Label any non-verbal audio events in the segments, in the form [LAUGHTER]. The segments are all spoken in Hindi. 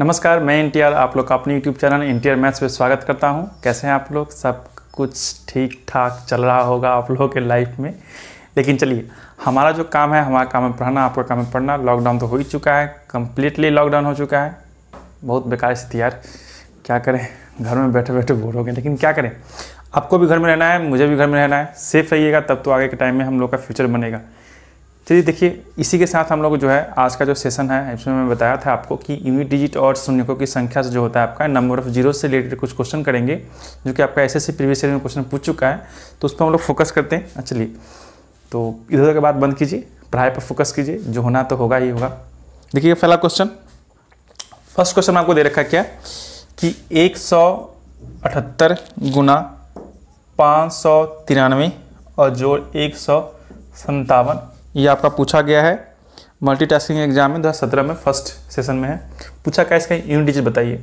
नमस्कार मैं एन आप लोग का अपने YouTube channel N T maths में स्वागत करता हूँ कैसे हैं आप लोग सब कुछ ठीक ठाक चल रहा होगा आप लोगों के लाइफ में लेकिन चलिए हमारा जो काम है हमारा काम है पढ़ना आपका काम है पढ़ना लॉकडाउन तो हो ही चुका है कम्प्लीटली लॉकडाउन हो चुका है बहुत बेकार स्थिति यार क्या करें घर में बैठे बैठे बोर हो गए लेकिन क्या करें आपको भी घर में रहना है मुझे भी घर में रहना है सेफ रहिएगा तब तो आगे के टाइम में हम लोग का फ्यूचर बनेगा चलिए देखिए इसी के साथ हम लोग जो है आज का जो सेशन है इसमें मैं बताया था आपको कि यूनिट डिजिट और शून्यकों की संख्या से जो होता है आपका नंबर ऑफ जीरो से रिलेटेड कुछ क्वेश्चन करेंगे जो कि आपका ऐसे ऐसे प्रीवियस ईयर में क्वेश्चन पूछ चुका है तो उस पर हम लोग फोकस करते हैं हाँ, चलिए तो इधर उधर के बाद बंद कीजिए पढ़ाई पर फोकस कीजिए जो होना तो होगा ही होगा देखिए पहला क्वेश्चन फर्स्ट क्वेश्चन आपको दे रखा क्या कि एक सौ अठहत्तर गुना पाँच सौ तिरानवे और जोड़ एक सौ संतावन ये आपका पूछा गया है मल्टीटास्किंग एग्जाम में दो सत्रह में फर्स्ट सेशन में है पूछा क्या इसका यूनिट डिजिट बताइए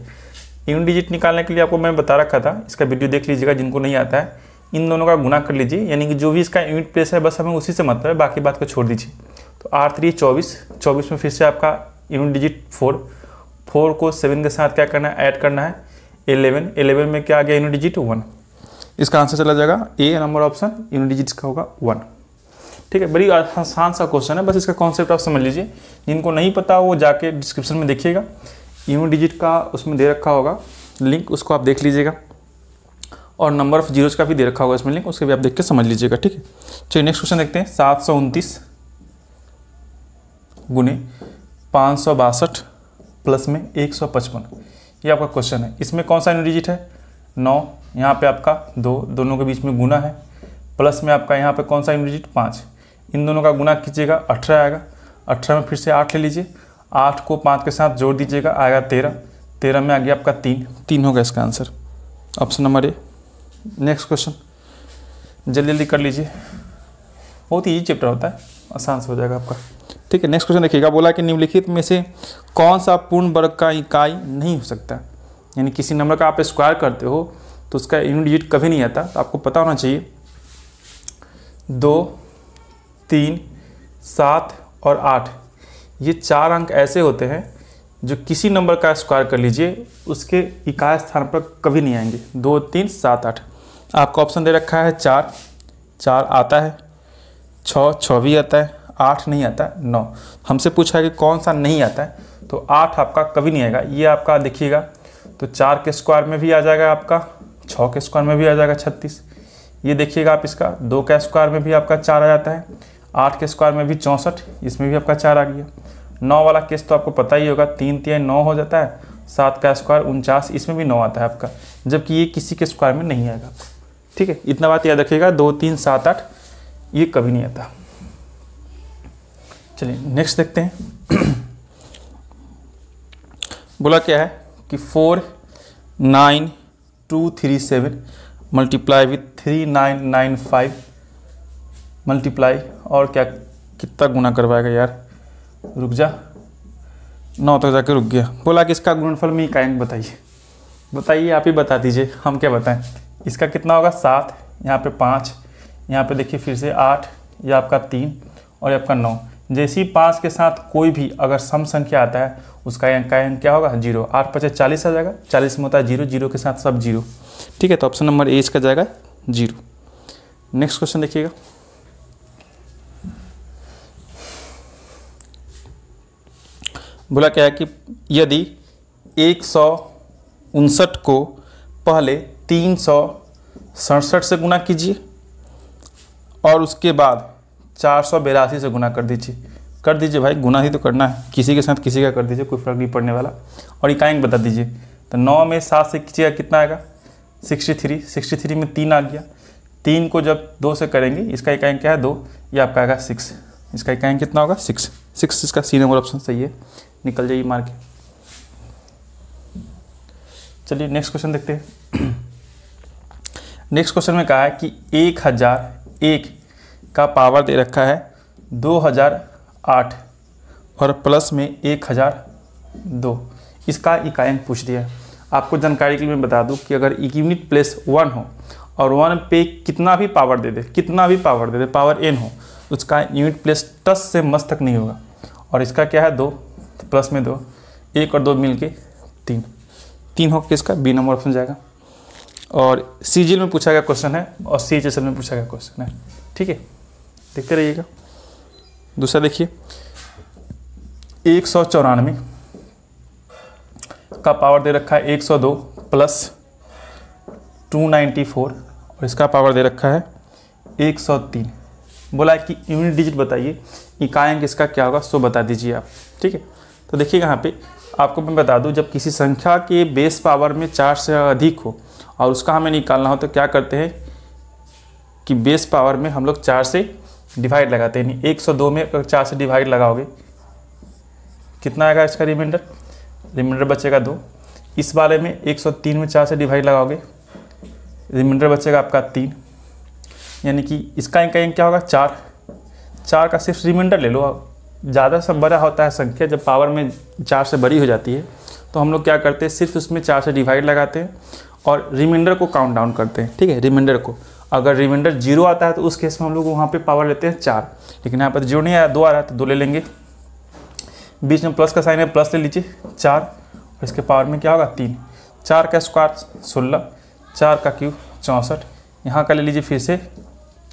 यूनिट डिजिट निकालने के लिए आपको मैं बता रखा था इसका वीडियो देख लीजिएगा जिनको नहीं आता है इन दोनों का गुना कर लीजिए यानी कि जो भी इसका यूनिट प्लेस है बस हमें उसी से मतलब है बाकी बात को छोड़ दीजिए तो आर थ्री चौबीस चौबीस में फिर से आपका यूनिट डिजिट फोर फोर को सेवन के साथ क्या करना है ऐड करना है एलेवन एलेवन में क्या आ गया यूनिट डिजिट वन इसका आंसर चला जाएगा A number option unit digit का होगा वन ठीक है बड़ी आसान सा क्वेश्चन है बस इसका कॉन्सेप्ट आप समझ लीजिए जिनको नहीं पता वो जाके डिस्क्रिप्शन में देखिएगा यूनिट डिजिट का उसमें दे रखा होगा लिंक उसको आप देख लीजिएगा और नंबर ऑफ जीरोज का भी दे रखा होगा इसमें लिंक उसके भी आप देख के समझ लीजिएगा ठीक है चलिए नेक्स्ट क्वेश्चन देखते हैं सात सौ उनतीस गुने पाँच सौ बासठ प्लस में एक सौ पचपन ये आपका क्वेश्चन है इसमें कौन सा यूनिट डिजिट है नौ यहाँ पे आपका दो दोनों के बीच में गुना है प्लस में आपका यहाँ पे कौन सा यूनिट डिजिट पाँच इन दोनों का गुना कीजिएगा अठारह आएगा अठारह में फिर से आठ ले लीजिए आठ को पाँच के साथ जोड़ दीजिएगा आएगा तेरह तेरह में आ गया आपका तीन तीन होगा इसका answer option number A next question जल्दी जल्दी कर लीजिए बहुत ही ईजी चैप्टर होता है आसान से हो जाएगा आपका ठीक है नेक्स्ट क्वेश्चन देखिएगा बोला कि निम्नलिखित में से कौन सा पूर्ण वर्ग का इकाई नहीं हो सकता यानी किसी नंबर का आप स्क्वायर करते हो तो उसका यूनिट डिजिट कभी नहीं आता तो आपको पता होना चाहिए दो तीन सात और आठ ये चार अंक ऐसे होते हैं जो किसी नंबर का स्क्वायर कर लीजिए उसके इकाई स्थान पर कभी नहीं आएंगे दो तीन सात आठ आपका ऑप्शन दे रखा है चार चार आता है छः छः भी आता है आठ नहीं आता नौ हमसे पूछा है कि कौन सा नहीं आता है तो आठ आपका कभी नहीं आएगा ये आपका देखिएगा तो चार के स्क्वायर में भी आ जाएगा आपका छः के स्क्वायर में भी आ जाएगा छत्तीस ये देखिएगा आप इसका दो के स्क्वायर में भी आपका चार आ जाता है आठ के स्क्वायर में भी चौंसठ इसमें भी आपका चार आ गया नौ वाला केस तो आपको पता ही होगा तीन तीन नौ हो जाता है सात का स्क्वायर उनचास इसमें भी नौ आता है आपका जबकि ये किसी के स्क्वायर में नहीं आएगा ठीक है इतना बात याद रखिएगा दो तीन सात आठ ये कभी नहीं आता चलिए नेक्स्ट देखते हैं [CLEARS THROAT] बोला क्या है कि four nine two three seven multiply with three nine nine five multiply और क्या कितना गुना करवाएगा यार रुक जा नौ तक तो जाके रुक गया बोला कि इसका गुणफल में एक अंक बताइए बताइए आप ही बता दीजिए हम क्या बताएं इसका कितना होगा सात यहाँ पे पाँच यहाँ पे देखिए फिर से आठ ये आपका तीन और ये आपका नौ जैसे ही पाँच के साथ कोई भी अगर सम संख्या आता है उसका अंकायन क्या होगा जीरो आठ पचास चालीस आ जाएगा चालीस में होता है जीरो जीरो के साथ सब जीरो ठीक है तो ऑप्शन नंबर ए इसका जाएगा जीरो नेक्स्ट क्वेश्चन देखिएगा बोला क्या है कि यदि एक सौ उनसठ को पहले तीन सौ सड़सठ से गुना कीजिए और उसके बाद चार सौ से गुना कर दीजिए कर दीजिए भाई गुना ही तो करना है किसी के साथ किसी का कर दीजिए कोई फर्क नहीं पड़ने वाला और इकाई बता दीजिए तो नौ में सात से कीजिएगा कितना आएगा सिक्सटी थ्री सिक्सटी थ्री में तीन आ गया तीन को जब दो से करेंगे इसका इकाई क्या है दो ये आपका आएगा सिक्स इसका इकाई कितना होगा सिक्स सिक्स इसका सी नंबर ऑप्शन सही है निकल जाइए मार के चलिए नेक्स्ट क्वेश्चन देखते हैं नेक्स्ट क्वेश्चन में कहा है कि एक हज़ार एक का पावर दे रखा है दो हज़ार आठ और प्लस में एक हज़ार दो इसका इकायंक पूछ दिया आपको जानकारी के लिए मैं बता दूं कि अगर यूनिट प्लेस वन हो और वन पे कितना भी पावर दे दे कितना भी पावर दे दे पावर एन हो उसका यूनिट प्लेस टस से मस्तक तक नहीं होगा और इसका क्या है दो तो प्लस में दो एक और दो मिल के तीन तीन हो किसका बी नंबर ऑप्शन जाएगा और सी में पूछा गया क्वेश्चन है और सी एच में पूछा गया क्वेश्चन है ठीक है देखते रहिएगा दूसरा देखिए एक सौ चौरानवे का पावर दे रखा है एक सौ दो प्लस टू नाइन्टी फोर और इसका पावर दे रखा है एक सौ तीन बोला कि यूनिट डिजिट बताइए इकाएँ किसका क्या होगा सो बता दीजिए आप ठीक है तो देखिए यहाँ पे आपको मैं बता दूँ जब किसी संख्या के बेस पावर में चार से अधिक हो और उसका हमें निकालना हो तो क्या करते हैं कि बेस पावर में हम लोग चार से डिवाइड लगाते हैं एक सौ दो में चार से डिवाइड लगाओगे कितना आएगा इसका रिमाइंडर रिमाइंडर बचेगा दो इस वाले में एक सौ तीन में चार से डिवाइड लगाओगे रिमाइंडर बचेगा आपका तीन यानी कि इसका इनका क्या होगा चार चार का सिर्फ रिमाइंडर ले लो आप ज़्यादा सब बड़ा होता है संख्या जब पावर में चार से बड़ी हो जाती है तो हम लोग क्या करते हैं सिर्फ उसमें चार से डिवाइड लगाते हैं और रिमाइंडर को काउंट डाउन करते हैं ठीक है रिमाइंडर को अगर रिमाइंडर जीरो आता है तो उस केस में हम लोग वहाँ पर पावर लेते हैं चार लेकिन यहाँ पर जीरो नहीं आया दो आ रहा है तो दो ले लेंगे बीच में प्लस का साइन है प्लस ले लीजिए चार और इसके पावर में क्या होगा तीन चार का स्क्वायर सोलह चार का क्यूब चौंसठ यहाँ का ले लीजिए फिर से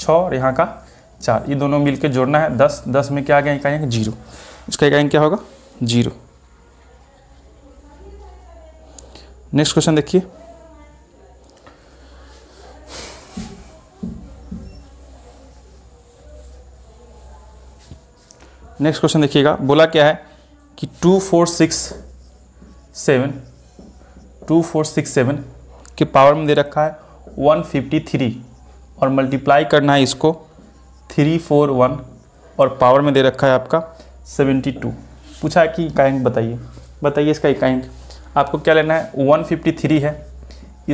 छः और यहाँ का चार ये दोनों मिलकर जोड़ना है दस दस में क्या आ गया इकाई जीरो इसका इकाई क्या होगा जीरो नेक्स्ट क्वेश्चन देखिए नेक्स्ट क्वेश्चन देखिएगा बोला क्या है कि two four six seven two four six seven के पावर में दे रखा है वन फिफ्टी थ्री और मल्टीप्लाई करना है इसको थ्री फोर वन और पावर में दे रखा है आपका सेवेंटी टू पूछा कि इकाइंक बताइए बताइए इसका इकाइंक आपको क्या लेना है वन फिफ्टी थ्री है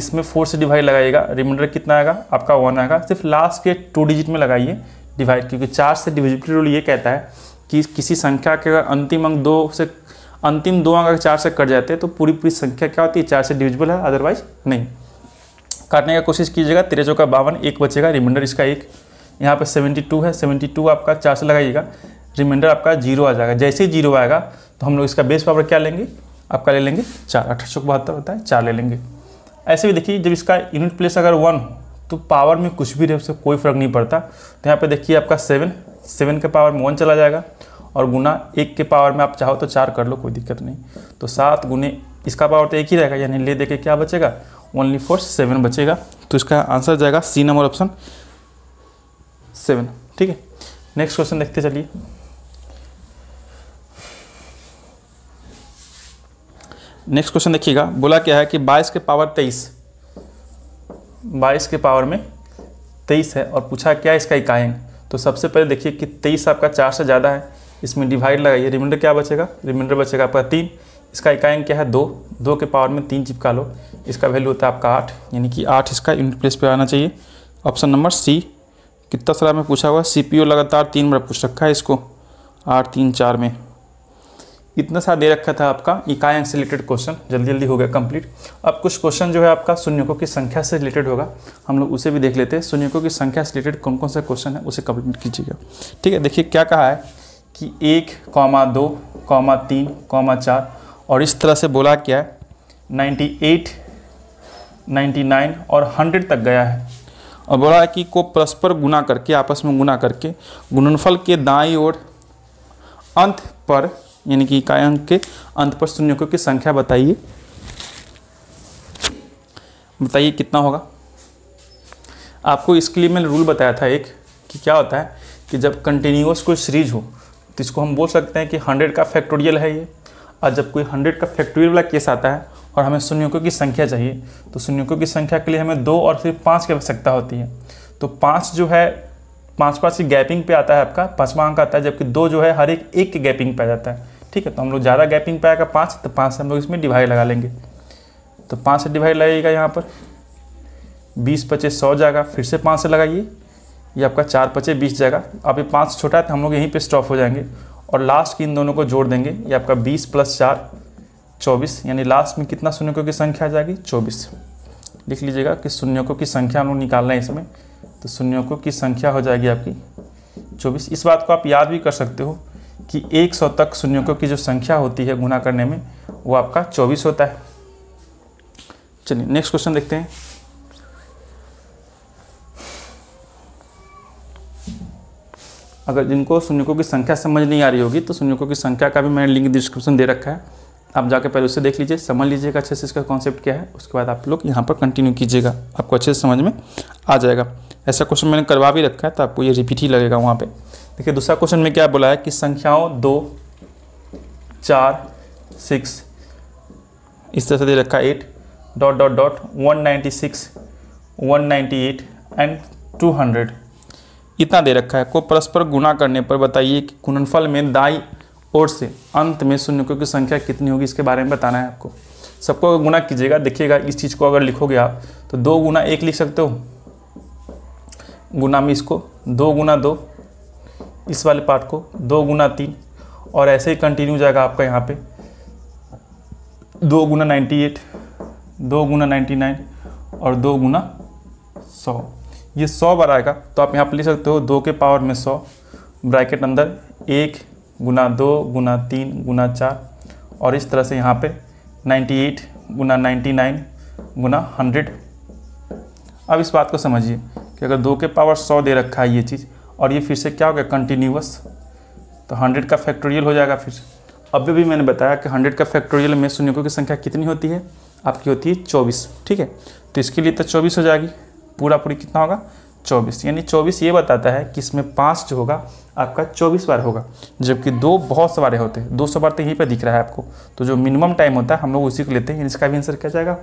इसमें फोर से डिवाइड लगाइएगा रिमाइंडर कितना आएगा आपका वन आएगा सिर्फ लास्ट के टू डिजिट में लगाइए डिवाइड क्योंकि चार से डिविजिबिलिटी रूल ये कहता है कि किसी संख्या के अगर अंतिम अंक दो से अंतिम दो अंक अगर चार से कट जाते हैं तो पूरी पूरी संख्या क्या होती है चार से डिविजिबल है अदरवाइज नहीं काटने का कोशिश कीजिएगा तेरह चौका बावन एक बचेगा रिमाइंडर इसका एक यहाँ पे 72 है 72 आपका चार से लगाइएगा रिमाइंडर आपका जीरो आ जाएगा जैसे ही जीरो आएगा तो हम लोग इसका बेस पावर क्या लेंगे आपका ले लेंगे चार अठारह सौ बहत्तर होता है चार ले लेंगे ऐसे भी देखिए जब इसका यूनिट प्लेस अगर वन हो तो पावर में कुछ भी रहे उससे कोई फ़र्क नहीं पड़ता तो यहाँ पर देखिए आपका सेवन सेवन के पावर में वन चला जाएगा और गुना एक के पावर में आप चाहो तो चार कर लो कोई दिक्कत नहीं तो सात गुने इसका पावर तो एक ही रहेगा यानी ले दे क्या बचेगा ओनली फोर सेवन बचेगा तो इसका आंसर जाएगा सी नंबर ऑप्शन सेवन ठीक है नेक्स्ट क्वेश्चन देखते चलिए नेक्स्ट क्वेश्चन देखिएगा बोला क्या है कि बाईस के पावर तेईस बाईस के पावर में तेईस है और पूछा क्या है इसका इकाइन तो सबसे पहले देखिए कि तेईस आपका चार से ज़्यादा है इसमें डिवाइड लगाइए रिमाइंडर क्या बचेगा रिमाइंडर बचेगा आपका तीन इसका इकाइन क्या है दो दो के पावर में तीन चिपका लो इसका वैल्यू होता है आपका आठ यानी कि आठ इसका यूनिट प्लेस पर आना चाहिए ऑप्शन नंबर सी कितना सलाह में पूछा हुआ सी पी लगातार तीन बार पूछ रखा है इसको आठ तीन चार में इतना सारा दे रखा था आपका इकाई अंक से रिलेटेड क्वेश्चन जल्दी जल्दी हो गया कंप्लीट अब कुछ क्वेश्चन जो है आपका शून्यकों की संख्या से रिलेटेड होगा हम लोग उसे भी देख लेते हैं शून्यकों की संख्या से रिलेटेड कौन कौन सा क्वेश्चन है उसे कंप्लीट कीजिएगा ठीक है देखिए क्या कहा है कि एक कौमा दो कौमा तीन कौमा चार और इस तरह से बोला क्या है नाइन्टी एट नाइन्टी नाइन और हंड्रेड तक गया है और बड़ा कि को परस्पर गुना करके आपस में गुना करके गुणनफल के दाई ओर अंत पर यानी कि इकाई अंक के अंत पर शून्यकों की संख्या बताइए बताइए कितना होगा आपको इसके लिए मैंने रूल बताया था एक कि क्या होता है कि जब कंटिन्यूस कोई सीरीज हो तो इसको हम बोल सकते हैं कि हंड्रेड का फैक्टोरियल है ये और जब कोई हंड्रेड का फैक्टोरियल वाला केस आता है और हमें शून्यकों की संख्या चाहिए तो शून्यकों की संख्या के लिए हमें दो और फिर पाँच की आवश्यकता होती है तो पाँच जो है पाँच पाँच की गैपिंग पे आता है आपका पाँचवा अंक आता है जबकि दो जो है हर एक एक की गैपिंग पे आ जाता है ठीक है तो हम लोग ज़्यादा गैपिंग पे आएगा पाँच तो पाँच से हम लोग इसमें डिवाइड लगा लेंगे तो पाँच से डिवाइड लगेगा यहाँ पर बीस पच्चीस सौ जाएगा फिर से पाँच से लगाइए ये आपका चार पचे बीस जाएगा अब ये पाँच छोटा है तो हम लोग यहीं पर स्टॉप हो जाएंगे और लास्ट की इन दोनों को जोड़ देंगे ये आपका बीस प्लस चार चौबीस यानी लास्ट में कितना शून्यकों की संख्या आ जाएगी चौबीस लिख लीजिएगा कि शून्यकों की संख्या हम लोग निकालना है इसमें तो शून्यकों की संख्या हो जाएगी आपकी चौबीस इस बात को आप याद भी कर सकते हो कि एक सौ तक शून्यकों की जो संख्या होती है गुना करने में वो आपका चौबीस होता है चलिए नेक्स्ट क्वेश्चन देखते हैं अगर जिनको शून्यकों की संख्या समझ नहीं आ रही होगी तो शून्यकों की संख्या का भी मैंने लिंक डिस्क्रिप्शन दे रखा है आप जाकर पहले उसे देख लीजिए समझ लीजिएगा अच्छे से इसका कॉन्सेप्ट क्या है उसके बाद आप लोग यहाँ पर कंटिन्यू कीजिएगा आपको अच्छे से समझ में आ जाएगा ऐसा क्वेश्चन मैंने करवा भी रखा है तो आपको ये रिपीट ही लगेगा वहाँ पे देखिए दूसरा क्वेश्चन में क्या बोला है कि संख्याओं दो चार सिक्स इस तरह से दे रखा eight dot dot dot one ninety six one ninety eight and two hundred इतना दे रखा है को परस्पर गुना करने पर बताइए कि गुणनफल में दाई ओर से अंत में शून्य की संख्या कितनी होगी इसके बारे में बताना है आपको सबको अगर गुना कीजिएगा देखिएगा इस चीज़ को अगर लिखोगे आप तो दो गुना एक लिख सकते हो गुना में इसको दो गुना दो इस वाले पार्ट को दो गुना तीन और ऐसे ही कंटिन्यू जाएगा आपका यहाँ पे दो गुना नाइन्टी एट दो गुना नाइन्टी नाइन और दो गुना सौ ये सौ बार आएगा तो आप यहाँ पर लिख सकते हो दो के पावर में सौ ब्रैकेट अंदर एक गुना दो गुना तीन गुना चार और इस तरह से यहाँ पे 98 गुना 99 गुना 100 अब इस बात को समझिए कि अगर दो के पावर सौ दे रखा है ये चीज़ और ये फिर से क्या हो गया कंटिन्यूस तो हंड्रेड का फैक्टोरियल हो जाएगा फिर अभी भी मैंने बताया कि हंड्रेड का फैक्टोरियल में शून्यकों की संख्या कितनी होती है आपकी होती है चौबीस ठीक है तो इसके लिए तो चौबीस हो जाएगी पूरा पूरी कितना होगा चौबीस यानी चौबीस ये बताता है कि इसमें पाँच जो होगा आपका चौबीस बार होगा जबकि दो बहुत सवारे होते हैं दो सौ बार तो यहीं पर दिख रहा है आपको तो जो मिनिमम टाइम होता है हम लोग उसी को लेते हैं इसका भी आंसर क्या जाएगा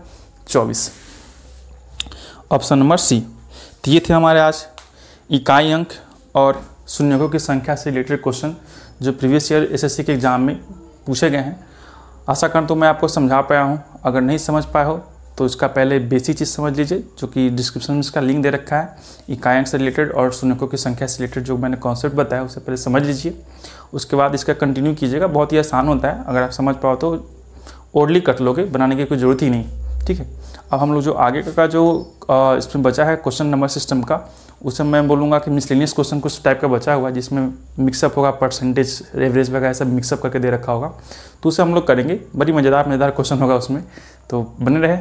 चौबीस ऑप्शन नंबर सी तो ये थे हमारे आज इकाई अंक और शून्यकों की संख्या से रिलेटेड क्वेश्चन जो प्रीवियस ईयर एस के एग्ज़ाम में पूछे गए हैं आशा करता तो मैं आपको समझा पाया हूँ अगर नहीं समझ पाए हो तो इसका पहले बेसिक चीज़ समझ लीजिए जो कि डिस्क्रिप्शन में इसका लिंक दे रखा है इकाइयों से रिलेटेड और सुनकों की संख्या से रिलेटेड जो मैंने कॉन्सेप्ट बताया उसे पहले समझ लीजिए उसके बाद इसका कंटिन्यू कीजिएगा बहुत ही आसान होता है अगर आप समझ पाओ तो ओडली कट लोगे बनाने की कोई ज़रूरत ही नहीं ठीक है अब हम लोग जो आगे का जो इसमें बचा है क्वेश्चन नंबर सिस्टम का उसे मैं बोलूँगा कि मिसलिनियस क्वेश्चन कुछ टाइप का बचा हुआ है जिसमें मिक्सअप होगा परसेंटेज एवरेज वगैरह सब मिक्सअप करके दे रखा होगा तो उसे हम लोग करेंगे बड़ी मज़ेदार मज़ेदार क्वेश्चन होगा उसमें तो बने रहे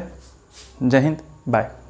जय हिंद बाय